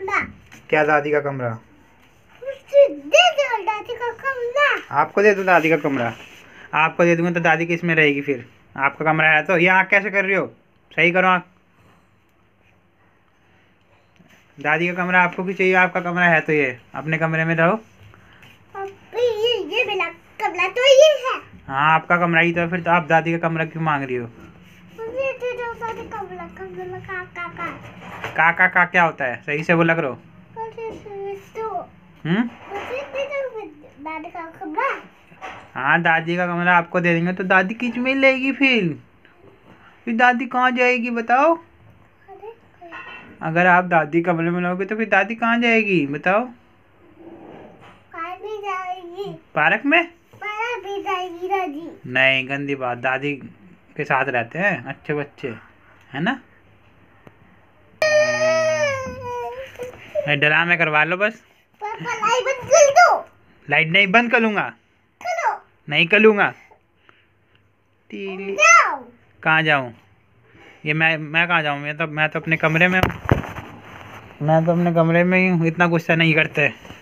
कमरा क्या दादी का कमरा दे दो दादी का कमरा आपको दे दो दादी का कमरा आपको दे दूंगा तो दादी किस में रहेगी फिर आपका कमरा है तो ये आँख कैसे कर रही हो सही करो आँख दादी का कमरा आपको भी चाहिए आपका कमरा है तो ये अपने कमरे में रहो ये ये कमरा तो ये है हाँ आपका कमरा ही तो है फिर तो आप दादी का कमरा क्यों मांग रही हो का का का क्या होता है सही से बोला करो हम्म? हाँ दादी का कमरा आपको दे देंगे तो दादी किच में लेगी फिर दादी कहाँ जाएगी बताओ अगर आप दादी कमरे में लोगे तो फिर दादी कहाँ जाएगी बताओ जाएगी पार्क में भी जाएगी दादी नहीं गंदी बात दादी के साथ रहते हैं अच्छे बच्चे है ना डरा में करवा लो बस लाइट बंद कर दो लाइट नहीं बंद कर लूँगा नहीं कर लूँगा कहाँ जाऊँ ये मैं मैं कहाँ जाऊँ मैं तो मैं तो अपने कमरे में हूँ मैं तो अपने कमरे में ही हूँ इतना गुस्सा नहीं करते